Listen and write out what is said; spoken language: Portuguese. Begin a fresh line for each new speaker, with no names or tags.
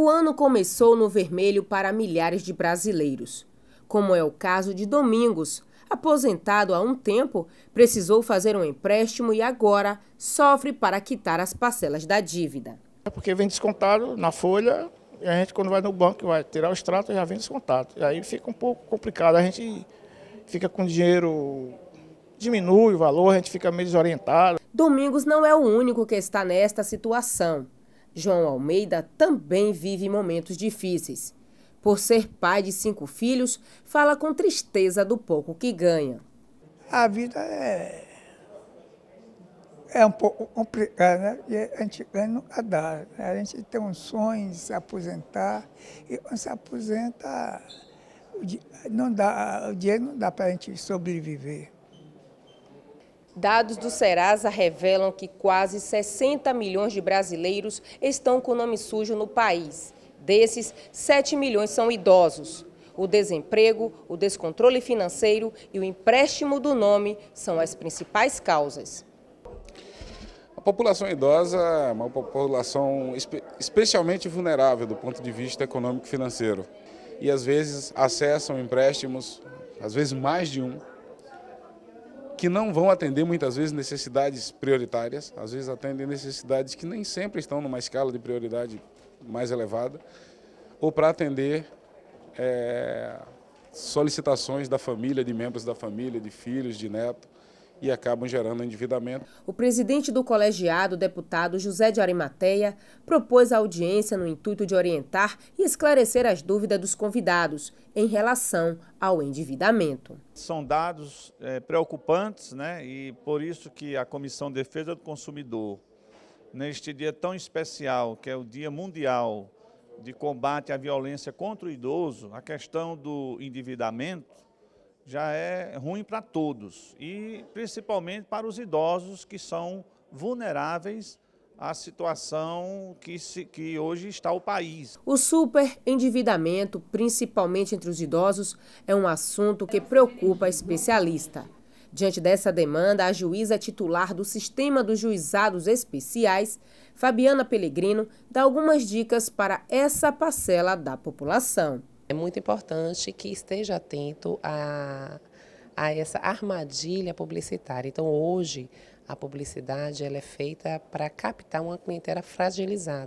O ano começou no vermelho para milhares de brasileiros, como é o caso de Domingos, aposentado há um tempo, precisou fazer um empréstimo e agora sofre para quitar as parcelas da dívida.
É porque vem descontado na folha, e a gente quando vai no banco vai tirar o extrato já vem descontado. E aí fica um pouco complicado, a gente fica com dinheiro diminui o valor, a gente fica meio desorientado.
Domingos não é o único que está nesta situação. João Almeida também vive momentos difíceis. Por ser pai de cinco filhos, fala com tristeza
do pouco que ganha. A vida é, é um pouco complicada, né? a gente ganha nunca dá. Né? A gente tem um sonho de se aposentar, e quando se aposenta, não dá, o dinheiro não dá para a gente sobreviver.
Dados do Serasa revelam que quase 60 milhões de brasileiros estão com nome sujo no país. Desses, 7 milhões são idosos. O desemprego, o descontrole financeiro e o empréstimo do nome são as principais causas.
A população idosa é uma população especialmente vulnerável do ponto de vista econômico e financeiro. E às vezes acessam empréstimos, às vezes mais de um, que não vão atender muitas vezes necessidades prioritárias, às vezes atendem necessidades que nem sempre estão numa escala de prioridade mais elevada, ou para atender é, solicitações da família, de membros da família, de filhos, de neto e acabam gerando endividamento. O
presidente do colegiado, deputado José de Arimateia, propôs a audiência no intuito de orientar e esclarecer as dúvidas dos convidados em relação ao endividamento.
São dados é, preocupantes, né? E por isso que a Comissão de Defesa do Consumidor, neste dia tão especial, que é o Dia Mundial de Combate à Violência contra o Idoso, a questão do endividamento já é ruim para todos e principalmente para os idosos que são vulneráveis à situação que, se, que hoje está o país.
O super endividamento principalmente entre os idosos, é um assunto que preocupa a especialista. Diante dessa demanda, a juíza titular do Sistema dos Juizados Especiais, Fabiana Pellegrino, dá algumas dicas para essa parcela da população. É muito importante que esteja atento a, a essa armadilha publicitária. Então, hoje, a publicidade ela é feita para captar uma clientela fragilizada.